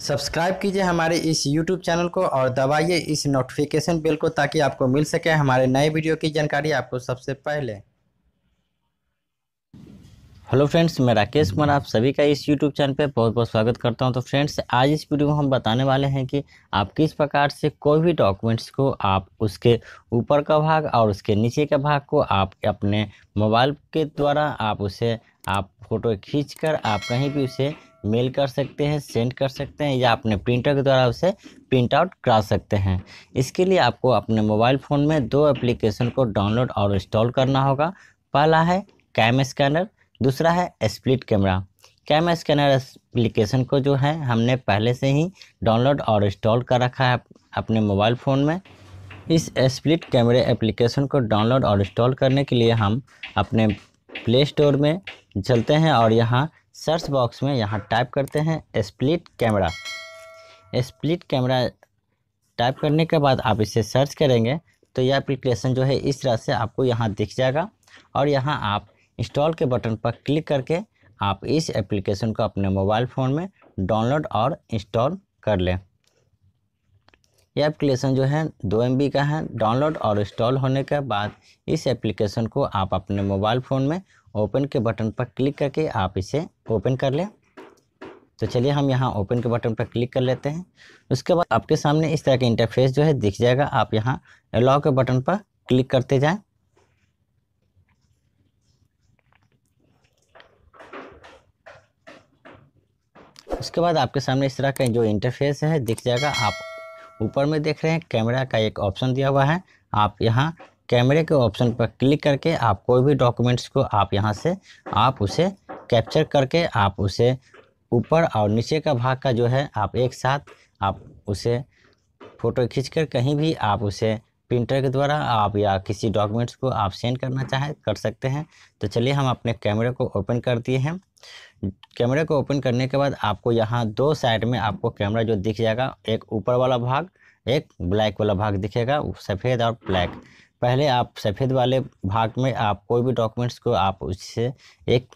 subscribe कीजिए हमारे इस यूट्यूब चैनल को और दबाइए इस नोटिफिकेशन बेल को ताकि आपको मिल सके हमारे नए वीडियो की जानकारी आपको सबसे पहले हेलो फ्रेंड्स मैं राकेश कुमार आप सभी का इस यूट्यूब चैनल पर बहुत बहुत स्वागत करता हूं तो फ्रेंड्स आज इस वीडियो में हम बताने वाले हैं कि आप किस प्रकार से कोई भी डॉक्यूमेंट्स को आप उसके ऊपर का भाग और उसके नीचे का भाग को आप अपने मोबाइल के द्वारा आप उसे आप फोटो खींचकर आप कहीं भी उसे मेल कर सकते हैं सेंड कर सकते हैं या अपने प्रिंटर के द्वारा उसे प्रिंट आउट करा सकते हैं इसके लिए आपको अपने मोबाइल फ़ोन में दो एप्लीकेशन को डाउनलोड और इंस्टॉल करना होगा पहला है कैम स्कैनर दूसरा है split camera cam scanner application को जो है हमने पहले से ही डाउनलोड और इंस्टॉल कर रखा है अपने मोबाइल फ़ोन में इस स्प्लिट कैमरे एप्लीकेशन को डाउनलोड और इंस्टॉल करने के लिए हम अपने प्ले स्टोर में चलते हैं और यहाँ सर्च बॉक्स में यहाँ टाइप करते हैं split camera split camera type करने के बाद आप इसे सर्च करेंगे तो यह एप्लीकेशन जो है इस तरह से आपको यहाँ दिख जाएगा और यहाँ आप इंस्टॉल के बटन पर क्लिक करके आप इस एप्लीकेशन को अपने मोबाइल फ़ोन में डाउनलोड और इंस्टॉल कर लें यह एप्लीकेशन जो है दो एम का है डाउनलोड और इंस्टॉल होने के बाद इस एप्लीकेशन को आप अपने मोबाइल फ़ोन में ओपन के बटन पर क्लिक करके आप इसे ओपन कर लें तो चलिए हम यहाँ ओपन के बटन पर क्लिक कर लेते हैं उसके बाद आपके सामने इस तरह का इंटरफेस जो है दिख जाएगा आप यहाँ अलाउ के बटन पर क्लिक करते जाएं उसके बाद आपके सामने इस तरह का जो इंटरफेस है दिख जाएगा आप ऊपर में देख रहे हैं कैमरा का एक ऑप्शन दिया हुआ है आप यहाँ कैमरे के ऑप्शन पर क्लिक करके आप कोई भी डॉक्यूमेंट्स को आप यहाँ से आप उसे कैप्चर करके आप उसे ऊपर और नीचे का भाग का जो है आप एक साथ आप उसे फ़ोटो खींचकर कहीं भी आप उसे प्रिंटर के द्वारा आप या किसी डॉक्यूमेंट्स को आप सेंड करना चाहें कर सकते हैं तो चलिए हम अपने कैमरे को ओपन कर दिए हैं कैमरे को ओपन करने के बाद आपको यहाँ दो साइड में आपको कैमरा जो दिख जाएगा एक ऊपर वाला भाग एक ब्लैक वाला भाग दिखेगा सफ़ेद और ब्लैक पहले आप सफ़ेद वाले भाग में आप कोई भी डॉक्यूमेंट्स को आप उससे एक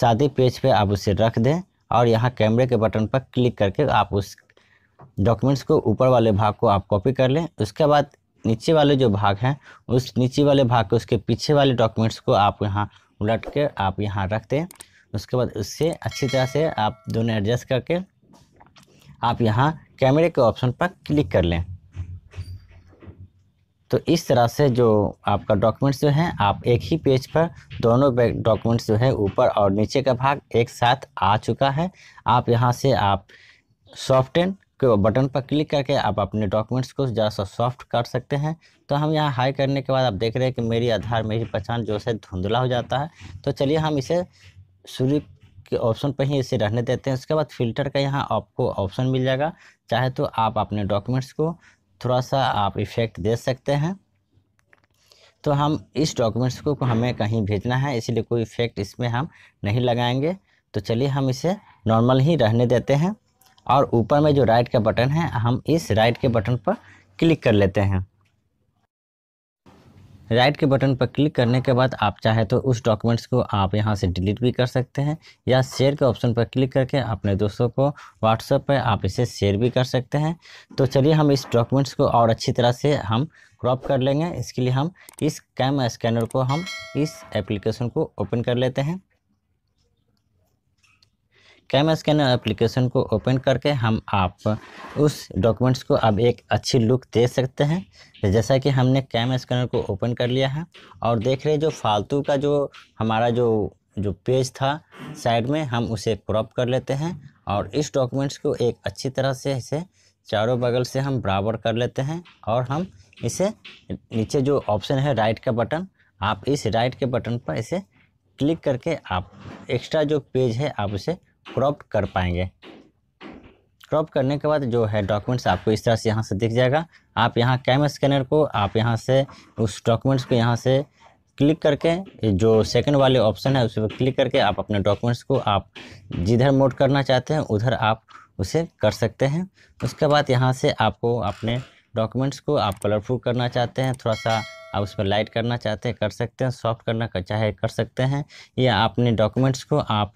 सादे पेज पे आप उसे रख दें और यहाँ कैमरे के बटन पर क्लिक करके आप उस डॉक्यूमेंट्स को ऊपर वाले भाग को आप कॉपी कर लें उसके बाद नीचे वाले जो भाग हैं उस नीचे वाले भाग के उसके पीछे वाले डॉक्यूमेंट्स को आप यहाँ उलट के आप यहाँ रख दें उसके बाद उससे अच्छी तरह से आप दोनों एडजस्ट करके आप यहाँ कैमरे के ऑप्शन पर क्लिक कर लें तो इस तरह से जो आपका डॉक्यूमेंट्स जो है आप एक ही पेज पर दोनों डॉक्यूमेंट्स जो है ऊपर और नीचे का भाग एक साथ आ चुका है आप यहाँ से आप सॉफ्टन के बटन पर क्लिक करके आप अपने डॉक्यूमेंट्स को ज़रा सा सॉफ्ट कर सकते हैं तो हम यहाँ हाई करने के बाद आप देख रहे हैं कि मेरी आधार मेरी पहचान जो है धुंधला हो जाता है तो चलिए हम इसे शुरू के ऑप्शन पर ही इसे रहने देते हैं उसके बाद फ़िल्टर का यहाँ आपको ऑप्शन मिल जाएगा चाहे तो आप अपने डॉक्यूमेंट्स को थोड़ा सा आप इफ़ेक्ट दे सकते हैं तो हम इस डॉक्यूमेंट्स को हमें कहीं भेजना है इसीलिए कोई इफ़ेक्ट इसमें हम नहीं लगाएंगे तो चलिए हम इसे नॉर्मल ही रहने देते हैं और ऊपर में जो राइट का बटन है हम इस राइट के बटन पर क्लिक कर लेते हैं राइट के बटन पर क्लिक करने के बाद आप चाहे तो उस डॉक्यूमेंट्स को आप यहां से डिलीट भी कर सकते हैं या शेयर के ऑप्शन पर क्लिक करके अपने दोस्तों को व्हाट्सएप पर आप इसे शेयर भी कर सकते हैं तो चलिए हम इस डॉक्यूमेंट्स को और अच्छी तरह से हम क्रॉप कर लेंगे इसके लिए हम इस कैम स्कैनर को हम इस एप्लीकेशन को ओपन कर लेते हैं कैम स्कैनर एप्लीकेशन को ओपन करके हम आप उस डॉक्यूमेंट्स को अब एक अच्छी लुक दे सकते हैं जैसा कि हमने कैम स्कैनर को ओपन कर लिया है और देख रहे जो फालतू का जो हमारा जो जो पेज था साइड में हम उसे क्रॉप कर लेते हैं और इस डॉक्यूमेंट्स को एक अच्छी तरह से इसे चारों बगल से हम बराबर कर लेते हैं और हम इसे नीचे जो ऑप्शन है राइट का बटन आप इस राइट के बटन पर इसे क्लिक करके आप एक्स्ट्रा जो पेज है आप उसे क्रॉप कर पाएंगे क्रॉप करने के बाद जो है डॉक्यूमेंट्स आपको इस तरह से यहाँ से दिख जाएगा आप यहाँ कैम स्कैनर को आप यहाँ से उस डॉक्यूमेंट्स को यहाँ से क्लिक करके जो सेकंड वाले ऑप्शन है उस पर क्लिक करके आप अपने डॉक्यूमेंट्स को आप जिधर मोड करना चाहते हैं उधर आप उसे कर सकते हैं उसके बाद यहाँ से आपको अपने डॉक्यूमेंट्स को आप कलरफुल करना चाहते हैं थोड़ा सा आप उस पर लाइट करना चाहते हैं कर सकते हैं सॉफ्ट करना चाहे कर सकते हैं या अपने डॉक्यूमेंट्स को आप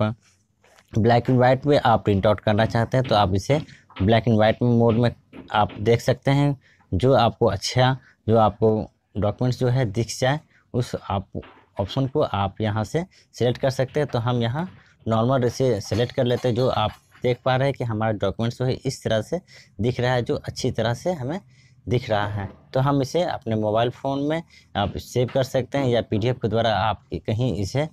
ब्लैक एंड वाइट में आप प्रिंट आउट करना चाहते हैं तो आप इसे ब्लैक एंड वाइट मोड में आप देख सकते हैं जो आपको अच्छा जो आपको डॉक्यूमेंट्स जो है दिख जाए उस आप ऑप्शन को आप यहाँ से सिलेक्ट कर सकते हैं तो हम यहाँ नॉर्मल से सेलेक्ट कर लेते हैं जो आप देख पा रहे हैं कि हमारा डॉक्यूमेंट्स जो है इस तरह से दिख रहा है जो अच्छी तरह से हमें दिख रहा है तो हम इसे अपने मोबाइल फ़ोन में आप सेव कर सकते हैं या पी के द्वारा आप कहीं इसे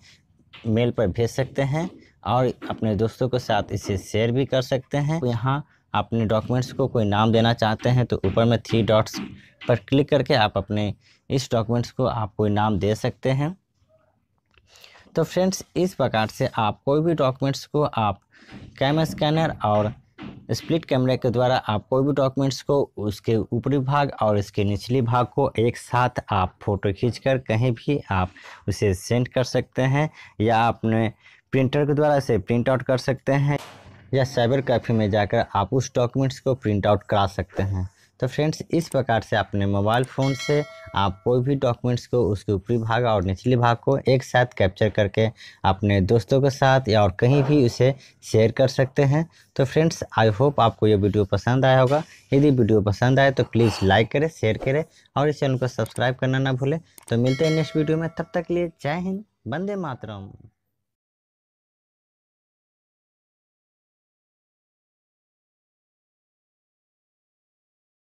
मेल पर भेज सकते हैं और अपने दोस्तों के साथ इसे शेयर भी कर सकते हैं तो यहाँ अपने डॉक्यूमेंट्स को कोई नाम देना चाहते हैं तो ऊपर में थ्री डॉट्स पर क्लिक करके आप अपने इस डॉक्यूमेंट्स को आप कोई नाम दे सकते हैं तो फ्रेंड्स इस प्रकार से आप कोई भी डॉक्यूमेंट्स को आप कैम स्कैनर और स्प्लिट कैमरे के द्वारा आप कोई भी डॉक्यूमेंट्स को उसके ऊपरी भाग और इसके निचली भाग को एक साथ आप फ़ोटो खींचकर कहीं भी आप उसे सेंड कर सकते हैं या अपने प्रिंटर के द्वारा इसे प्रिंट आउट कर सकते हैं या साइबर कैफ़े में जाकर आप उस डॉक्यूमेंट्स को प्रिंट आउट करा सकते हैं तो फ्रेंड्स इस प्रकार से अपने मोबाइल फ़ोन से आप कोई भी डॉक्यूमेंट्स को उसके ऊपरी भाग और निचले भाग को एक साथ कैप्चर करके अपने दोस्तों के साथ या और कहीं भी उसे शेयर कर सकते हैं तो फ्रेंड्स आई होप आपको ये वीडियो पसंद आया होगा यदि वीडियो पसंद आए तो प्लीज़ लाइक करें शेयर करें और इस चैनल को सब्सक्राइब करना ना भूलें तो मिलते हैं नेक्स्ट वीडियो में तब तक लिए जय हिंद बंदे मातरम